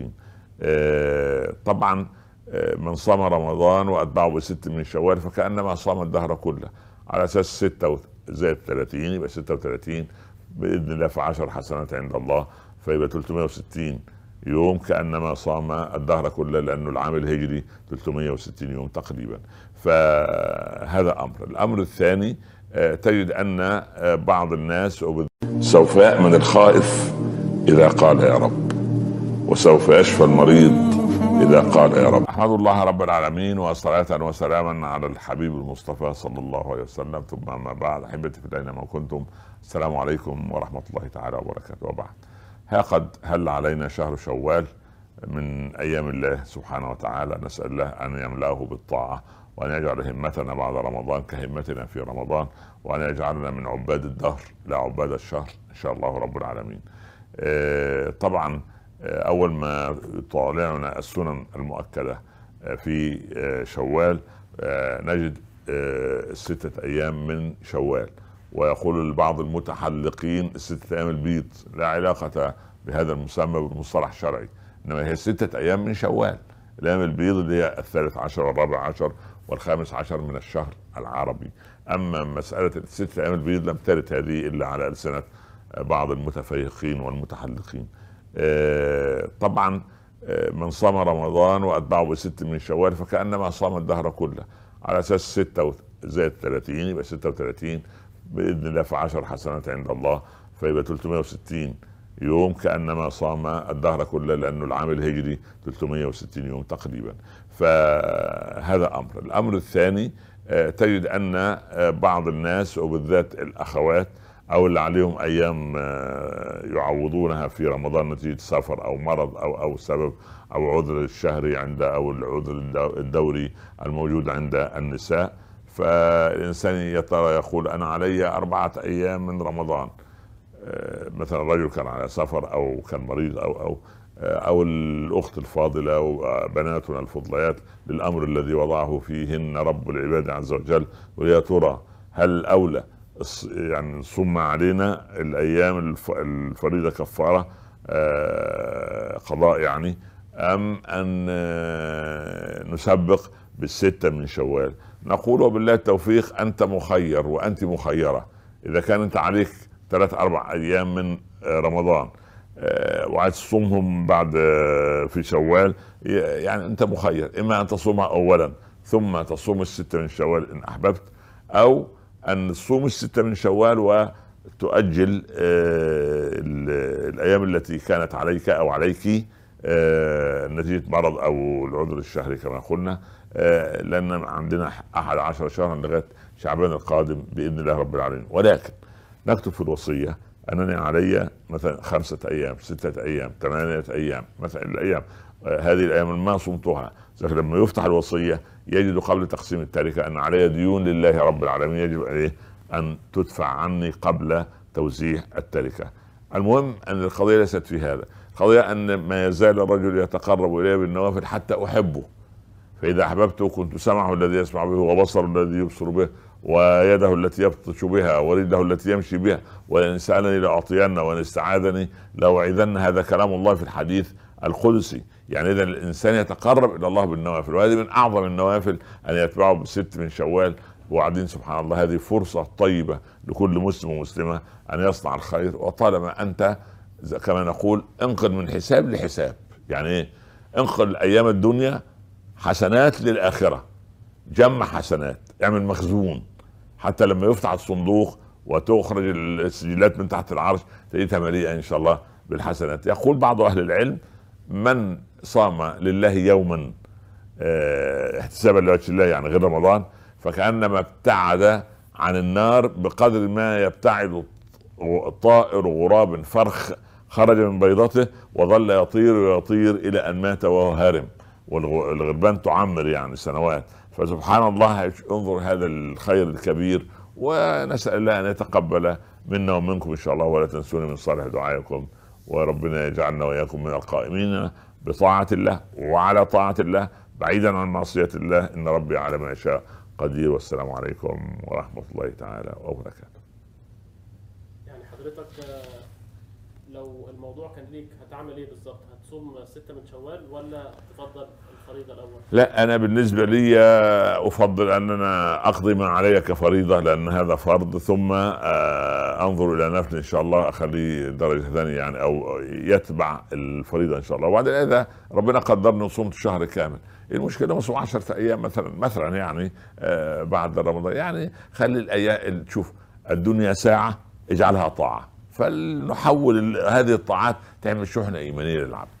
المسكين آه، طبعا آه، من صام رمضان واتبعه بست من شوال فكانما صام الدهر كله على اساس ستة زائد 30 يبقى 36 باذن الله في 10 حسنات عند الله فيبقى 360 يوم كانما صام الدهر كله لانه العام الهجري 360 يوم تقريبا فهذا امر الامر الثاني آه، تجد ان بعض الناس سوفاء من الخائف اذا قال يا رب وسوف يشفى المريض إذا قال يا رب أحمد الله رب العالمين وصلاة وسلاما على الحبيب المصطفى صلى الله عليه وسلم ثم أما بعد أحبتي في الله أينما كنتم السلام عليكم ورحمة الله تعالى وبركاته وبعد ها قد هل علينا شهر شوال من أيام الله سبحانه وتعالى نسأل الله أن يملأه بالطاعة وأن يجعل همتنا بعد رمضان كهمتنا في رمضان وأن يجعلنا من عباد الدهر لا عباد الشهر إن شاء الله رب العالمين آه، طبعا اول ما طالعنا السنن المؤكده آه، في آه، شوال آه، نجد ستة أيام من شوال ويقول لبعض المتحلقين ستة أيام البيض لا علاقة بهذا المسمى بالمصطلح الشرعي إنما هي ستة أيام من شوال الأيام البيض اللي هي الثالث عشر والرابع عشر والخامس عشر من الشهر العربي أما مسألة الستة أيام البيض لم ترد هذه إلا على ألسنة بعض المتفيهقين والمتحلقين آه، طبعا آه، من صام رمضان واتبعه بست من شوال فكانما صام الدهر كله على اساس ستة زائد 30 يبقى 36 باذن الله في 10 حسنات عند الله فيبقى 360 يوم كانما صام الدهر كله لانه العام الهجري 360 يوم تقريبا فهذا امر الامر الثاني آه، تجد ان بعض الناس وبالذات الاخوات او اللي عليهم ايام آه، يعوضونها في رمضان نتيجه سفر او مرض او او سبب او عذر الشهري عند او العذر الدوري الموجود عند النساء فالانسان يا ترى يقول انا علي اربعه ايام من رمضان آه، مثلا الرجل كان على سفر او كان مريض او او آه، او الاخت الفاضله وبناتنا الفضليات للامر الذي وضعه فيهن رب العباد عز وجل ويا ترى هل اولى يعني ثم علينا الايام الفريضه كفاره آه، قضاء يعني ام ان آه، نسبق بالسته من شوال نقول وبالله التوفيق انت مخير وانت مخيره اذا كان انت عليك ثلاث اربع ايام من آه، رمضان وعايز تصومهم بعد في شوال يعني انت مخير اما ان تصومها اولا ثم تصوم السته من شوال ان احببت او ان تصوم السته من شوال وتؤجل آه، الايام التي كانت عليك او عليك آه، نتيجه مرض او العذر الشهري كما قلنا آه، لان عندنا احد عشر شهرا لغايه شعبان القادم باذن الله رب العالمين ولكن نكتب في الوصيه انني علي مثلا خمسه ايام سته ايام ثمانيه ايام مثلا الايام هذه الايام ما صمتها لكن لما يفتح الوصيه يجد قبل تقسيم التركه ان علي ديون لله رب العالمين يجب عليه ان تدفع عني قبل توزيع التركه. المهم ان القضيه ليست في هذا، القضيه ان ما يزال الرجل يتقرب الي بالنوافل حتى احبه. فاذا احببته كنت سمعه الذي يسمع به وبصره الذي يبصر به ويده التي يبطش بها ورجله التي يمشي بها ولئن سالني لاعطين وان استعاذني لاوعدن هذا كلام الله في الحديث القدسي يعني اذا الانسان يتقرب الى الله بالنوافل وهذه من اعظم النوافل ان يتبعه بست من شوال وبعدين سبحان الله هذه فرصه طيبه لكل مسلم ومسلمه ان يصنع الخير وطالما انت كما نقول انقل من حساب لحساب يعني ايه انقل ايام الدنيا حسنات للاخره جمع حسنات اعمل مخزون حتى لما يفتح الصندوق وتخرج السجلات من تحت العرش تجدها مليئه ان شاء الله بالحسنات يقول بعض اهل العلم من صام لله يوما آه، احتسابا لوجه الله يعني غير رمضان فكانما ابتعد عن النار بقدر ما يبتعد طائر غراب فرخ خرج من بيضته وظل يطير ويطير الى ان مات وهو هارم والغربان تعمر يعني سنوات فسبحان الله انظر هذا الخير الكبير ونسال الله ان يتقبل منا ومنكم ان شاء الله ولا تنسوني من صالح دعائكم وربنا يجعلنا واياكم من القائمين بطاعه الله وعلى طاعه الله بعيدا عن معصيه الله ان ربي على ما يشاء قدير والسلام عليكم ورحمه الله تعالى وبركاته. يعني حضرتك لو الموضوع كان ليك هتعمل ايه بالظبط؟ هتصوم ستة من شوال ولا تفضل الفريضة الأول؟ لا أنا بالنسبة لي أفضل أن أنا أقضي ما علي كفريضة لأن هذا فرض ثم آه، أنظر إلى نفسي إن شاء الله أخليه درجة ثانية يعني أو يتبع الفريضة إن شاء الله وبعدين إذا ربنا قدرني وصمت شهر كامل المشكله مصر 10 ايام مثلا مثلا يعني آه بعد رمضان يعني خلي الايام تشوف الدنيا ساعه اجعلها طاعه فلنحول هذه الطاعات تعمل شحنه ايمانيه للعبد